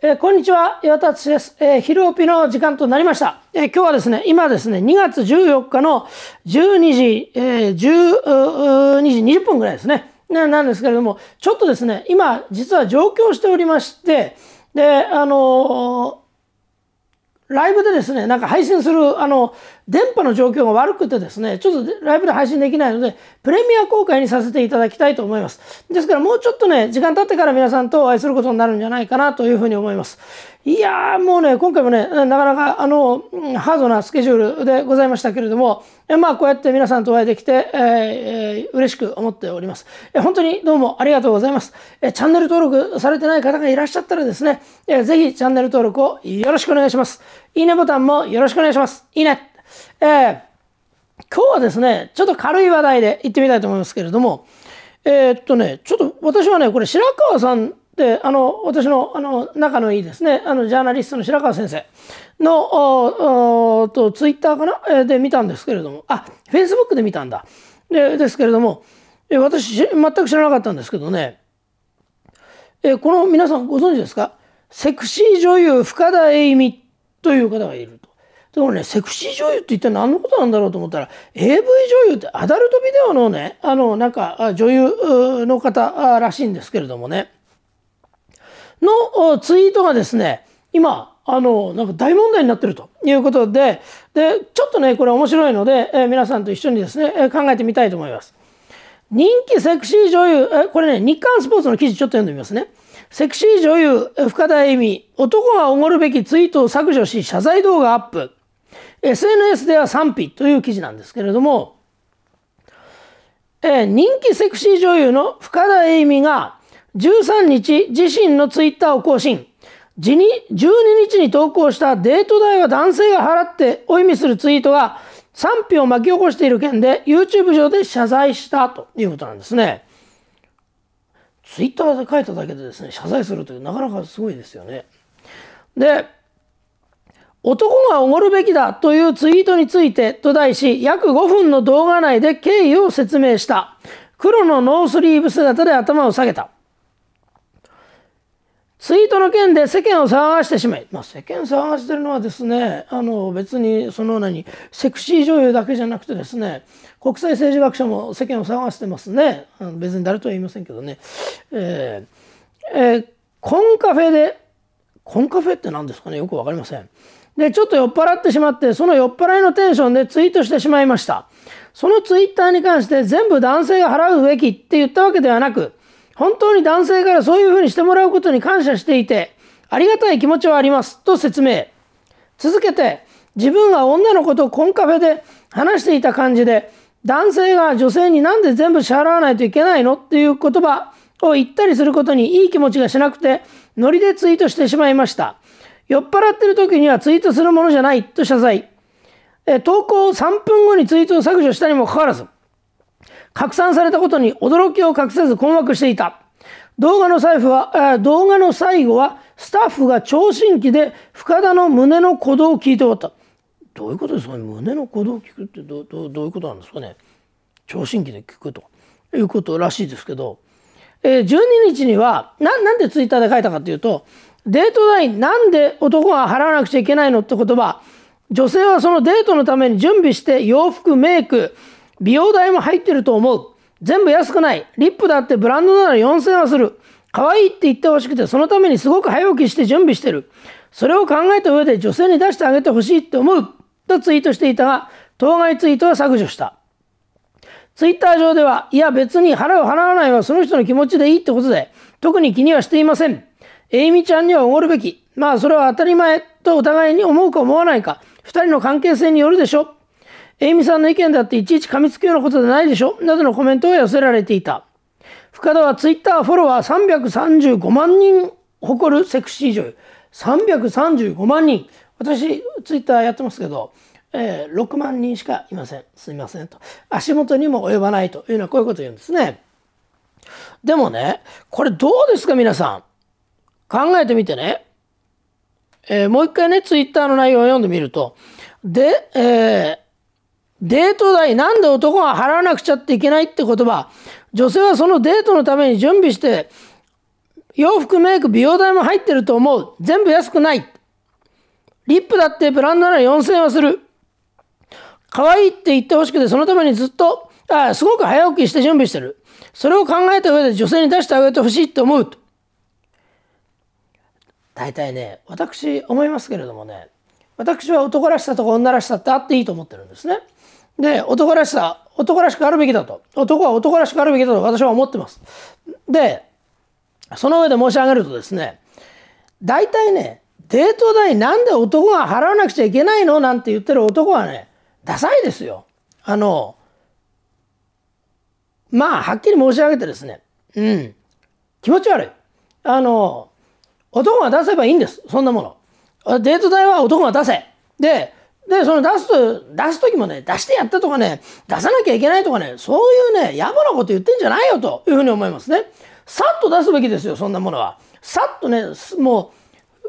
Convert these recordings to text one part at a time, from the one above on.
えー、こんにちは、岩田敦です。えー、昼オピの時間となりました。えー、今日はですね、今ですね、2月14日の12時、えー、12時20分ぐらいですね。ななんですけれども、ちょっとですね、今、実は上京しておりまして、で、あのライブでですね、なんか配信する、あの、電波の状況が悪くてですね、ちょっとライブで配信できないので、プレミア公開にさせていただきたいと思います。ですからもうちょっとね、時間経ってから皆さんとお会いすることになるんじゃないかなというふうに思います。いやー、もうね、今回もね、なかなか、あの、ハードなスケジュールでございましたけれども、まあ、こうやって皆さんとお会いできて、えー、嬉しく思っております。え本当にどうもありがとうございます。えチャンネル登録されてない方がいらっしゃったらですね、えぜひチャンネル登録をよろしくお願いします。いいねボタンもよろしくお願いします。いいね。えー、今日はですね、ちょっと軽い話題で行ってみたいと思いますけれども、えー、っとね、ちょっと私はね、これ白川さんであの私のあの仲のいいですねあのジャーナリストの白川先生のとツイッターかなで見たんですけれどもあフェイスブックで見たんだでですけれども私全く知らなかったんですけどねえこの皆さんご存知ですかセクシー女優深田栄美という方がいると。でもねセクシー女優って一体何のことなんだろうと思ったら AV 女優ってアダルトビデオのねあのなんか女優の方らしいんですけれどもね。のツイートがですね、今、あの、なんか大問題になってるということで、で、ちょっとね、これ面白いので、え皆さんと一緒にですね、え考えてみたいと思います。人気セクシー女優、えこれね、日刊スポーツの記事ちょっと読んでみますね。セクシー女優、深田恵美、男がおごるべきツイートを削除し、謝罪動画アップ。SNS では賛否という記事なんですけれども、え人気セクシー女優の深田恵美が13日、自身のツイッターを更新。12日に投稿したデート代は男性が払ってを意味するツイートが賛否を巻き起こしている件で YouTube 上で謝罪したということなんですね。ツイッターで書いただけでですね、謝罪するというなかなかすごいですよね。で、男がおごるべきだというツイートについてと題し、約5分の動画内で経緯を説明した。黒のノースリーブ姿で頭を下げた。ツイートの件で世間を騒がしてしまい、まあ、世間騒がしてるのはですねあの別にそのなにセクシー女優だけじゃなくてですね国際政治学者も世間を騒がしてますねあの別に誰とは言いませんけどね、えーえー、コンカフェでコンカフェって何ですかねよくわかりませんでちょっと酔っ払ってしまってその酔っ払いのテンションでツイートしてしまいましたそのツイッターに関して全部男性が払うべきって言ったわけではなく本当に男性からそういうふうにしてもらうことに感謝していて、ありがたい気持ちはあります。と説明。続けて、自分が女の子とコンカフェで話していた感じで、男性が女性になんで全部支払わないといけないのっていう言葉を言ったりすることにいい気持ちがしなくて、ノリでツイートしてしまいました。酔っ払ってる時にはツイートするものじゃないと謝罪。え投稿3分後にツイートを削除したにもかかわらず、拡散されたことに驚きを隠せず困惑していた。動画の財布は、動画の最後は、スタッフが聴診器で深田の胸の鼓動を聞いておった。どういうことですか胸の鼓動を聞くってどどどういうことなんですかね聴診器で聞くということらしいですけど、えー、12日にはななんでツイッターで書いたかというとデート代なんで男が払わなくちゃいけないのって言葉女性はそのデートのために準備して洋服メイク美容代も入ってると思う。全部安くない。リップだってブランドなら4000はする。可愛いって言ってほしくて、そのためにすごく早起きして準備してる。それを考えた上で女性に出してあげてほしいって思う。とツイートしていたが、当該ツイートは削除した。ツイッター上では、いや別に腹を払わないはその人の気持ちでいいってことで、特に気にはしていません。えいみちゃんにはおごるべき。まあそれは当たり前とお互いに思うか思わないか、二人の関係性によるでしょ。えいみさんの意見だっていちいち噛みつくようなことじゃないでしょなどのコメントが寄せられていた。深田はツイッターフォロワー335万人誇るセクシー女優。335万人。私、ツイッターやってますけど、えー、6万人しかいません。すみませんと。足元にも及ばないというのはこういうこと言うんですね。でもね、これどうですか皆さん。考えてみてね。えー、もう一回ね、ツイッターの内容を読んでみると。で、えーデート代なんで男が払わなくちゃっていけないって言葉女性はそのデートのために準備して洋服メイク美容代も入ってると思う全部安くないリップだってブランドなら4000円はする可愛いって言ってほしくてそのためにずっとあすごく早起きして準備してるそれを考えた上で女性に出してあげてほしいと思う大体ね私思いますけれどもね私は男らしさとか女らしさってあっていいと思ってるんですね。で、男らしさ、男らしくあるべきだと。男は男らしくあるべきだと私は思ってます。で、その上で申し上げるとですね、大体ね、デート代なんで男が払わなくちゃいけないのなんて言ってる男はね、ダサいですよ。あの、まあ、はっきり申し上げてですね、うん、気持ち悪い。あの、男が出せばいいんです、そんなもの。デート代は男が出せ。で、で、その出すと、出す時もね、出してやったとかね、出さなきゃいけないとかね、そういうね、野暮なこと言ってんじゃないよというふうに思いますね。さっと出すべきですよ、そんなものは。さっとね、も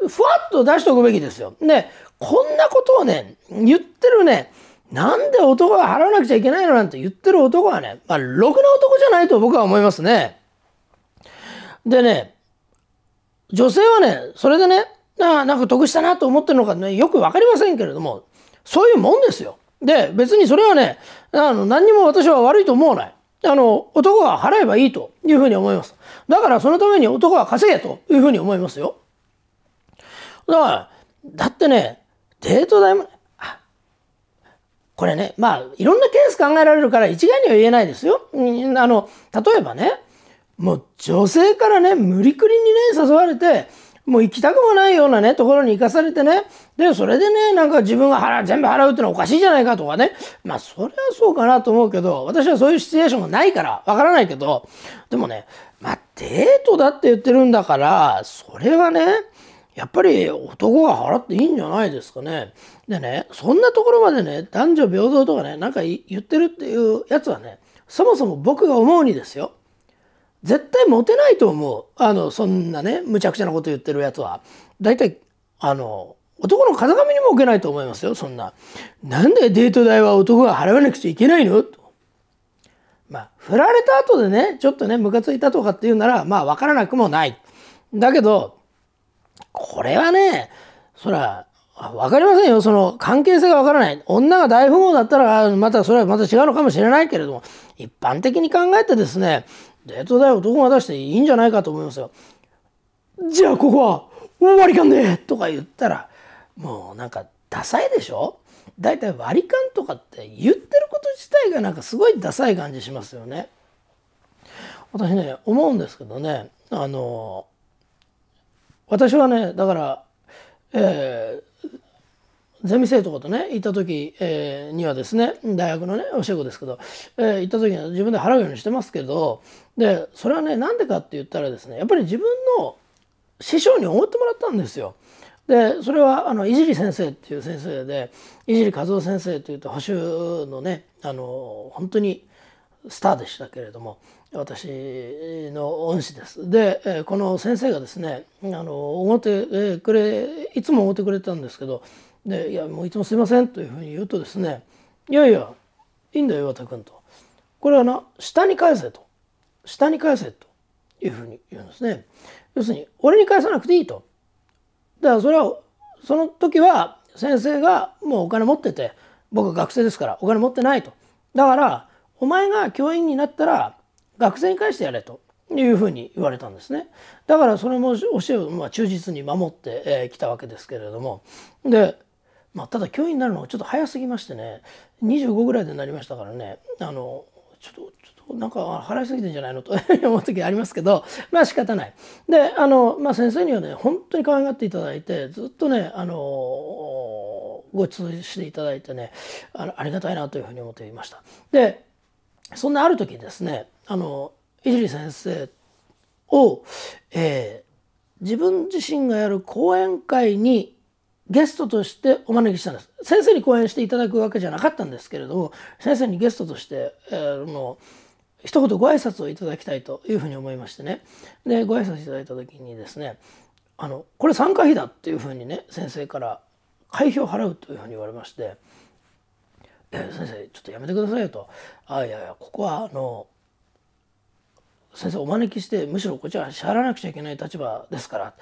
う、ふわっと出しておくべきですよ。で、こんなことをね、言ってるね、なんで男が払わなくちゃいけないのなんて言ってる男はね、まあ、ろくな男じゃないと僕は思いますね。でね、女性はね、それでね、なんか得したなと思ってるのか、ね、よくわかりませんけれども、そういうもんですよ。で、別にそれはね、あの、何にも私は悪いと思わない。あの、男が払えばいいというふうに思います。だからそのために男は稼げというふうに思いますよ。だから、だってね、デート代も、これね、まあ、いろんなケース考えられるから一概には言えないですよ。あの、例えばね、もう女性からね、無理くりにね、誘われて、もう行きたくもないようなね、ところに行かされてね。で、それでね、なんか自分が払全部払うってのはおかしいじゃないかとかね。まあ、それはそうかなと思うけど、私はそういうシチュエーションがないから、わからないけど、でもね、まあ、デートだって言ってるんだから、それはね、やっぱり男が払っていいんじゃないですかね。でね、そんなところまでね、男女平等とかね、なんか言ってるっていうやつはね、そもそも僕が思うにですよ。絶対モテないと思うあのそんなねむちゃくちゃなこと言ってるやつは大体あの男の風上にも置けないと思いますよそんな。なんでデート代は男が払わなくちゃいけないのと。まあ振られた後でねちょっとねムカついたとかっていうならまあ分からなくもない。だけどこれはねそら分かりませんよその関係性が分からない女が大富豪だったらまたそれはまた違うのかもしれないけれども一般的に考えてですねデート代を男が出していいんじゃないかと思いますよ。じゃあここは割り勘でとか言ったらもうなんかダサいでしょ大体割り勘とかって言ってること自体がなんかすごいダサい感じしますよね。私ね思うんですけどねあの私はねだから、えー、ゼミ生とことね、行った時、えー、にはですね、大学のね、教え子ですけど、えー、行った時には自分で払うようにしてますけど、で、それはね、なんでかって言ったらですね、やっぱり自分の師匠に思ってもらったんですよ。で、それは、あの、いじり先生っていう先生で、いじり和夫先生というと、保守のね、あの、本当にスターでしたけれども、私の恩師です。で、この先生がですね、あの、おごってくれ、いつもおごってくれたんですけど、でいやもういつもすいませんというふうに言うとですねいやいやいいんだよ岩田君とこれはな下に返せと下に返せというふうに言うんですね要するに俺に返さなくていいとだからそれはその時は先生がもうお金持ってて僕は学生ですからお金持ってないとだからお前が教員になったら学生に返してやれというふうに言われたんですねだからそれも教えをまあ忠実に守ってきたわけですけれどもでまあ、ただ教員になるのがちょっと早すぎましてね25ぐらいでなりましたからねあのちょっとちょっとなんか払いすぎてんじゃないの と思う時ありますけどまあ仕方ない。であの、まあ、先生にはね本当に可愛がっていただいてずっとねあのごちそうしていただいてねあのありがたいなというふうに思っていました。でそんなある時ですねあの井尻先生を、えー、自分自身がやる講演会にゲストとしてお招きしたんです。先生に講演していただくわけじゃなかったんですけれども、先生にゲストとして、えー、の一言ご挨拶をいただきたいというふうに思いましてね。で、ご挨拶いただいた時にですね、あの、これ参加費だっていうふうにね、先生から会費を払うというふうに言われまして、えー、先生、ちょっとやめてくださいよと。あ、いやいや、ここはあの、先生お招きしてむしろこちら支払わなくちゃいけない立場ですから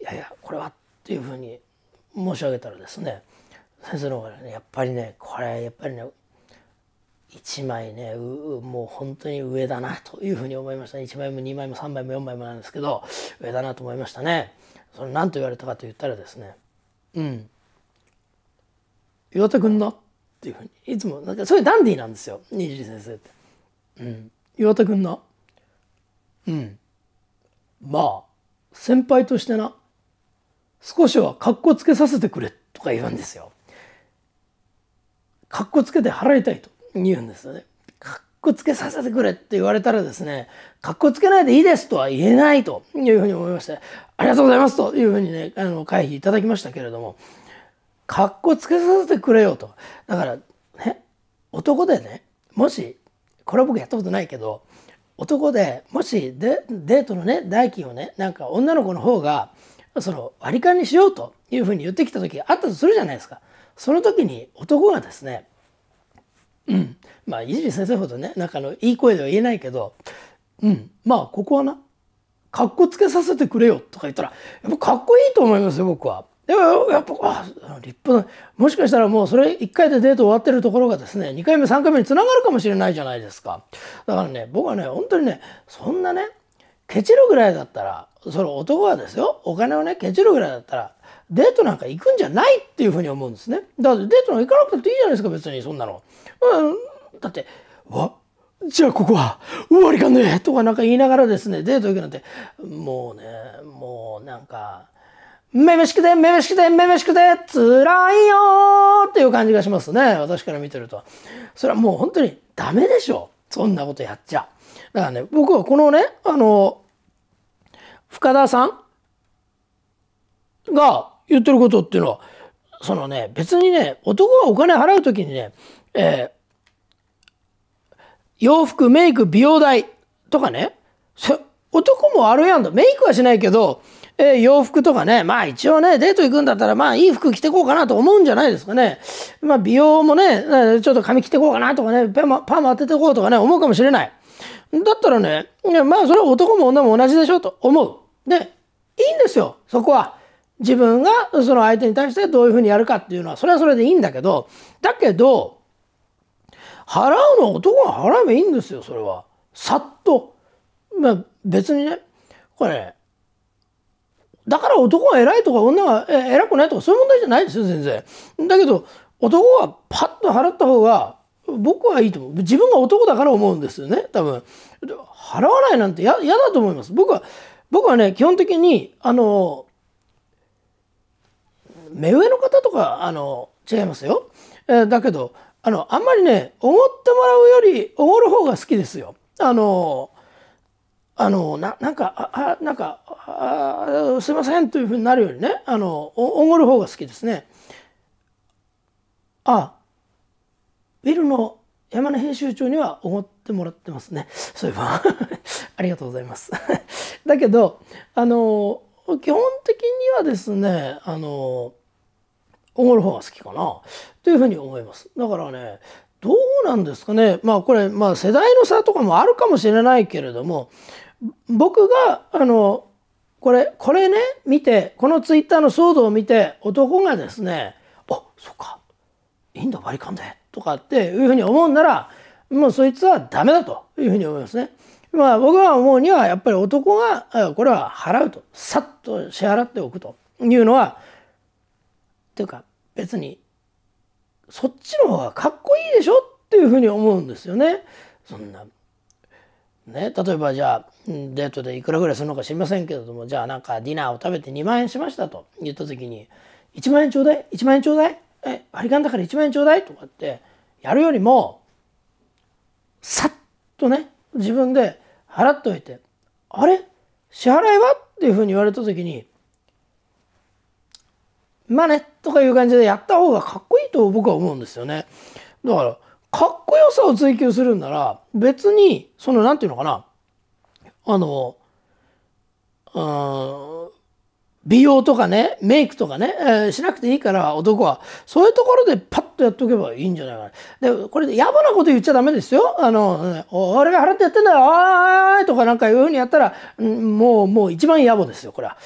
いやいやこれはっていうふうに申し上げたらですね先生の方がねやっぱりねこれやっぱりね一枚ねもう本当に上だなというふうに思いましたね枚も二枚も三枚も四枚もなんですけど上だなと思いましたね。それ何と言われたかと言ったらですね「うん岩田君のっていうふうにいつもなんかそういうダンディーなんですよにじり先生って。うん、岩田君のうんまあ先輩としてな少しはっこつけさせてくれとか言うんですよ。っこつけて払いたいと言うんですよね。っこつけさせてくれって言われたらですね、かっこつけないでいいですとは言えないというふうに思いまして、ありがとうございますというふうにね、あの回避いただきましたけれども、かっこつけさせてくれよと。だからね、男でね、もし、これは僕やったことないけど、男でもしデデートのね代金をねなんか女の子の方がその割り勘にしようというふうに言ってきた時あったとするじゃないですか。その時に男がですね、うん、まあ、いじり先生ほどね、なんかのいい声では言えないけど、うん、まあ、ここはな、かっこつけさせてくれよとか言ったら、やっぱかっこいいと思いますよ、僕は。でもやっぱあ立派なもしかしたらもうそれ1回でデート終わってるところがですね2回目3回目につながるかもしれないじゃないですかだからね僕はね本当にねそんなねケチるぐらいだったらその男はですよお金をねケチるぐらいだったらデートなんか行くんじゃないっていうふうに思うんですねだってデートなんか行かなくていいじゃないですか別にそんなの、うん、だってわじゃあここは終わりかねとかなんか言いながらですねデート行くなんてもうねもうなんか「めめしくてめめしくてめめしくて辛いよ」っていう感じがしますね私から見てるとそれはもう本当にダメでしょそんなことやっちゃう。だからね、僕はこのね、あの、深田さんが言ってることっていうのは、そのね、別にね、男がお金払う時にね、えー、洋服、メイク、美容代とかね、男もあるやんと。メイクはしないけど、えー、洋服とかね、まあ一応ね、デート行くんだったら、まあいい服着てこうかなと思うんじゃないですかね。まあ美容もね、ちょっと髪切ってこうかなとかね、パーマパーマ当ててこうとかね、思うかもしれない。だったらね、まあそれは男も女も同じでしょと思う。で、いいんですよ、そこは。自分がその相手に対してどういうふうにやるかっていうのは、それはそれでいいんだけど、だけど、払うのは男が払えばいいんですよ、それは。さっと。まあ別にね、これ、ね、だから男が偉いとか女が偉くないとかそういう問題じゃないですよ全然。だけど男はパッと払った方が僕はいいと思う自分が男だから思うんですよね多分払わないなんて嫌だと思います僕は僕はね基本的にあの目上の方とかあの違いますよ、えー、だけどあのあんまりねおごってもらうよりおごる方が好きですよあのあのななんかあなんかあすいませんというふうになるよりねあのおごる方が好きですね。あビルの山根編集長にはおごってもらってますねそういえば ありがとうございます だけどあの基本的にはですねあのおごる方が好きかなというふうに思いますだからねどうなんですかねまあこれまあ世代の差とかもあるかもしれないけれども僕があのこれこれね見てこのツイッターの騒動を見て男がですね「あそっかインドバリカンで」とかっていうふうに思うならもうそいつはダメだというふうに思いますね。まあ僕が思うにはやっぱり男がこれは払うとさっと支払っておくというのはっていうか別にそっちの方がかっこいいでしょっていうふうに思うんですよね。そんなね、例えばじゃあデートでいくらぐらいするのか知りませんけれどもじゃあなんかディナーを食べて2万円しましたと言った時に「1万円ちょうだい1万円ちょうだいえ割り勘だから1万円ちょうだい」とかってやるよりもさっとね自分で払っといて「あれ支払いは?」っていうふうに言われた時に「まあね」とかいう感じでやった方がかっこいいと僕は思うんですよね。だからかっこよさを追求するんなら別にその何て言うのかなあのうん美容とかねメイクとかね、えー、しなくていいから男はそういうところでパッとやっとけばいいんじゃないかなでこれ野暮なこと言っちゃダメですよあの俺が払ってやってんだよおーいとかなんかいうふうにやったらもうもう一番野暮ですよこれは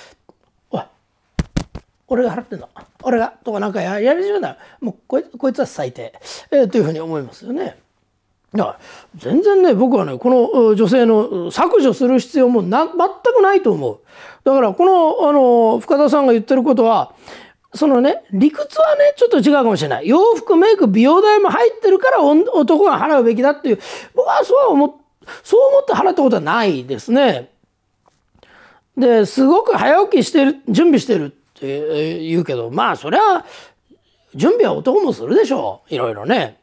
俺が払ってんの俺がとかなんかやり始めたらもうこいこいつは最低、えー、というふうに思いますよね。だから全然ね僕はねこの女性の削除する必要もな全くないと思う。だからこのあの深田さんが言ってることはそのね理屈はねちょっと違うかもしれない洋服メイク美容代も入ってるから男が払うべきだっていう僕はそう思そう思って払ったことはないですね。ですごく早起きしてる準備してるって言うけどまあそりゃ準備は男もするでしょういろいろね。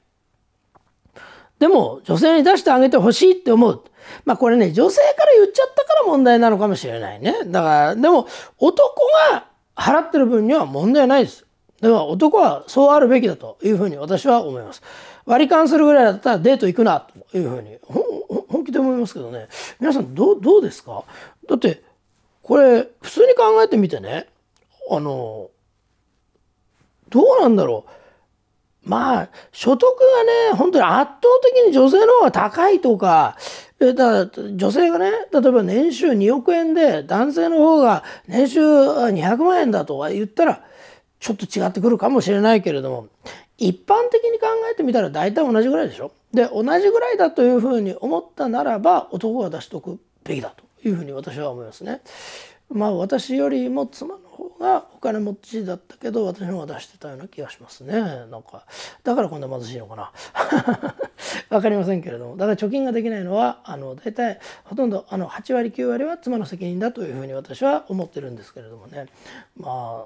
でも女性に出してあげてほしいって思う。まあこれね女性から言っちゃったから問題なのかもしれないね。だからでも男が払ってる分には問題ないです。でも男はそうあるべきだというふうに私は思います。割り勘するぐらいだったらデート行くなというふうに本気で思いますけどね皆さんどうどうですかだってこれ普通に考えてみてねあのどうなんだろうまあ、所得がね、本当に圧倒的に女性の方が高いとか、えだ女性がね、例えば年収2億円で、男性の方が年収200万円だとは言ったら、ちょっと違ってくるかもしれないけれども、一般的に考えてみたら大体同じぐらいでしょ。で、同じぐらいだというふうに思ったならば、男が出しとくべきだというふうに私は思いますね。まあ私よりも妻の方がお金持ちだったけど私の方が出してたような気がしますねなんかだからこんな貧しいのかな分 かりませんけれどもだから貯金ができないのはあの大体ほとんどあの8割9割は妻の責任だというふうに私は思ってるんですけれどもねまあ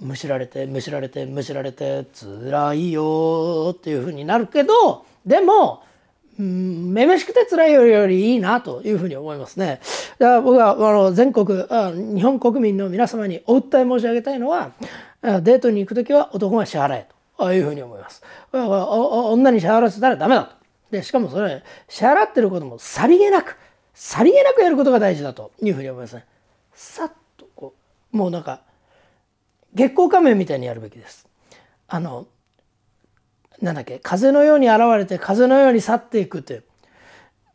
むしられてむしられてむしられてつらいよっていうふうになるけどでもうん、めめしくて辛いよりよりいいなというふうに思いますね。だから僕はあの全国あ、日本国民の皆様にお訴え申し上げたいのは、デートに行く時は男が支払えというふうに思います。女に支払わせたらダメだと。でしかもそれ、支払ってることもさりげなく、さりげなくやることが大事だというふうに思いますね。さっとこう、もうなんか、月光仮面みたいにやるべきです。あの、なんだっけ風のように現れて風のように去っていくという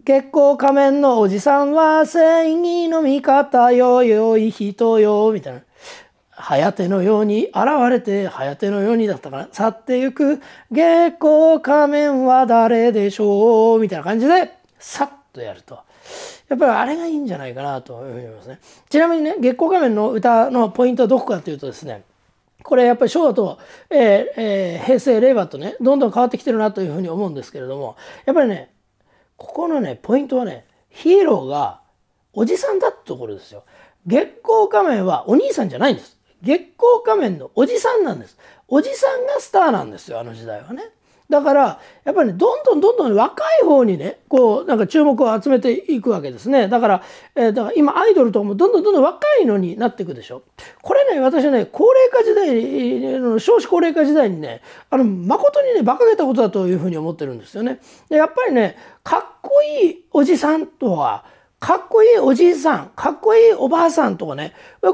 月光仮面のおじさんは正義の味方よ良い人よみたいな早手のように現れて早手のようにだったかな。去ってゆく月光仮面は誰でしょうみたいな感じでさっとやるとやっぱりあれがいいんじゃないかなというふうに思いますねちなみにね月光仮面の歌のポイントはどこかというとですねこれやっぱり昭和と、えーえー、平成令和とねどんどん変わってきてるなというふうに思うんですけれどもやっぱりねここのねポイントはねヒーローがおじさんだってところですよ。月光仮面はお兄さんじゃないんです。月光仮面のおじさんなんです。おじさんがスターなんですよあの時代はね。だから、やっぱり、ね、どんどんどんどん若い方にね、こう、なんか注目を集めていくわけですね。だから、えー、だから今アイドルとかもどんどんどんどん若いのになっていくでしょ。これね、私ね、高齢化時代、少子高齢化時代にね、あの、誠にね、馬鹿げたことだというふうに思ってるんですよね。でやっぱりね、かっこいいおじさんとは、かっこいいおじいさん、かっこいいおばあさんとかね、こ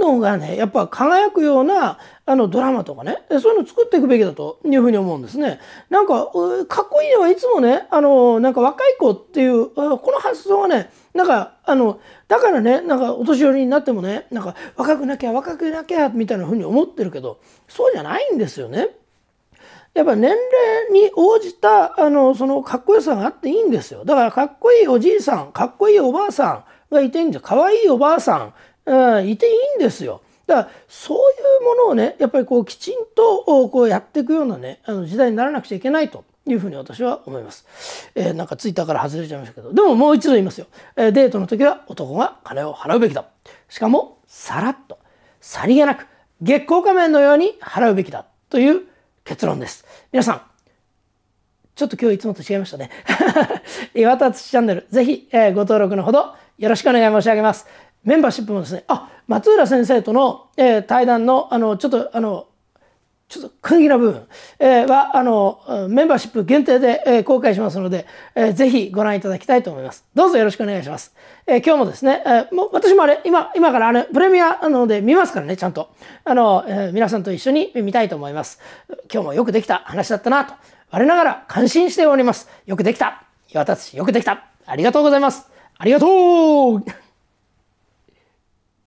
ういうのがね、やっぱ輝くようなあのドラマとかね、そういうの作っていくべきだというふうに思うんですね。なんか、かっこいいのはいつもね、あの、なんか若い子っていう、この発想はね、なんか、あの、だからね、なんかお年寄りになってもね、なんか若くなきゃ若くなきゃみたいなふうに思ってるけど、そうじゃないんですよね。やっぱ年齢に応じた、あの、そのかっこよさがあっていいんですよ。だからかっこいいおじいさん、かっこいいおばあさんがいていいんじゃ、よ。かわいいおばあさん、うん、いていいんですよ。だからそういうものをねやっぱりこうきちんとこうやっていくようなねあの時代にならなくちゃいけないと。いうふに私は思います、えー、なんかツイッターから外れちゃいましたけどでももう一度言いますよ、えー、デートの時は男が金を払うべきだしかもさらっとさりげなく月光仮面のように払うべきだという結論です皆さんちょっと今日いつもと違いましたね 岩田土チャンネルぜひ、えー、ご登録のほどよろしくお願い申し上げますメンバーシップもですね、あ、松浦先生との、えー、対談の、あの、ちょっと、あの、ちょっと区切な部分、えー、は、あの、メンバーシップ限定で、えー、公開しますので、えー、ぜひご覧いただきたいと思います。どうぞよろしくお願いします。え今日もですね、えもう私もあれ、今、今からあれ、プレミアなので見ますからね、ちゃんと。あの、え皆さんと一緒に見たいと思います。今日もよくできた話だったなと、我ながら感心しております。よくできた。岩田よくできた。ありがとうございます。ありがとう